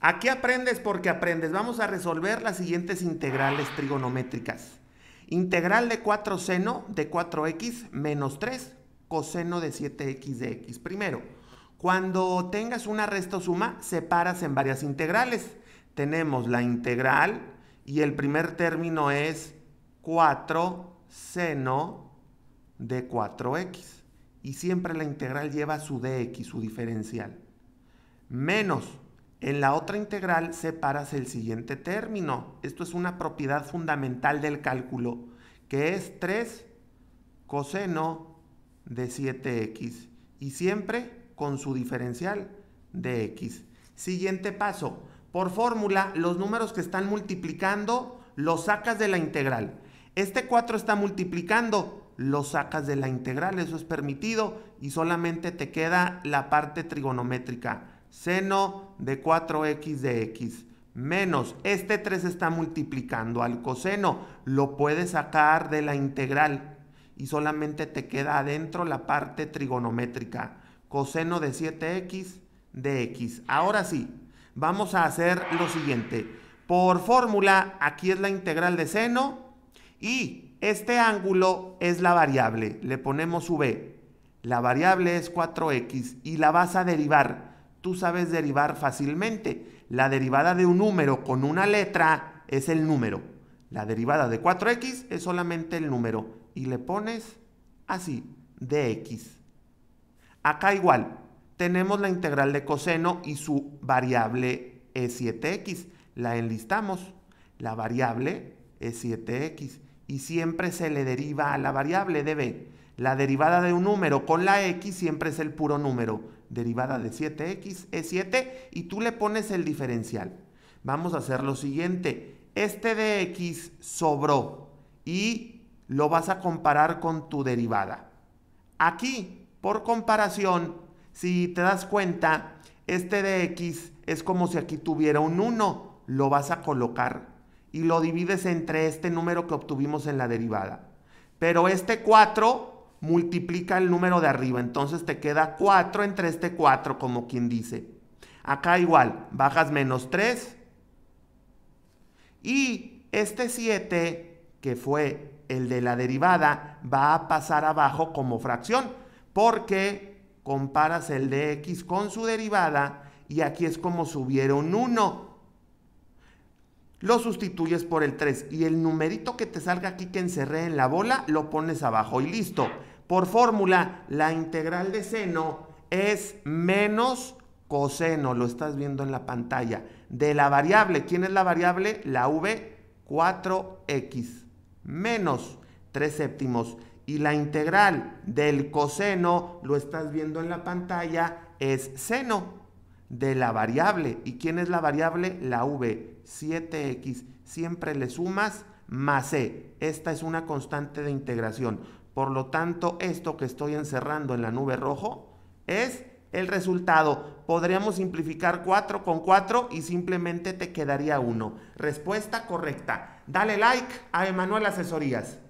Aquí aprendes porque aprendes. Vamos a resolver las siguientes integrales trigonométricas. Integral de 4 seno de 4x menos 3 coseno de 7x de x. Primero, cuando tengas una resta suma, separas en varias integrales. Tenemos la integral y el primer término es 4 seno de 4x. Y siempre la integral lleva su dx, su diferencial. Menos en la otra integral separas el siguiente término. Esto es una propiedad fundamental del cálculo, que es 3 coseno de 7x y siempre con su diferencial de x. Siguiente paso. Por fórmula, los números que están multiplicando los sacas de la integral. Este 4 está multiplicando, lo sacas de la integral, eso es permitido y solamente te queda la parte trigonométrica seno de 4x de x menos, este 3 está multiplicando al coseno, lo puedes sacar de la integral y solamente te queda adentro la parte trigonométrica, coseno de 7x de x. Ahora sí, vamos a hacer lo siguiente. Por fórmula, aquí es la integral de seno y este ángulo es la variable. Le ponemos v. La variable es 4x y la vas a derivar tú sabes derivar fácilmente. La derivada de un número con una letra es el número. La derivada de 4x es solamente el número. Y le pones así, dx. Acá igual, tenemos la integral de coseno y su variable es 7 x La enlistamos. La variable es 7 x Y siempre se le deriva a la variable de b. La derivada de un número con la x siempre es el puro número derivada de 7x es 7 y tú le pones el diferencial. Vamos a hacer lo siguiente. Este de x sobró y lo vas a comparar con tu derivada. Aquí, por comparación, si te das cuenta, este de x es como si aquí tuviera un 1. Lo vas a colocar y lo divides entre este número que obtuvimos en la derivada. Pero este 4 multiplica el número de arriba, entonces te queda 4 entre este 4, como quien dice. Acá igual, bajas menos 3. Y este 7, que fue el de la derivada, va a pasar abajo como fracción, porque comparas el de x con su derivada y aquí es como subieron 1. Lo sustituyes por el 3 y el numerito que te salga aquí que encerré en la bola lo pones abajo y listo. Por fórmula, la integral de seno es menos coseno, lo estás viendo en la pantalla, de la variable. ¿Quién es la variable? La v, 4x, menos 3 séptimos. Y la integral del coseno, lo estás viendo en la pantalla, es seno de la variable. ¿Y quién es la variable? La v, 7x. Siempre le sumas más c. E. Esta es una constante de integración. Por lo tanto, esto que estoy encerrando en la nube rojo es el resultado. Podríamos simplificar 4 con 4 y simplemente te quedaría 1. Respuesta correcta. Dale like a Emanuel Asesorías.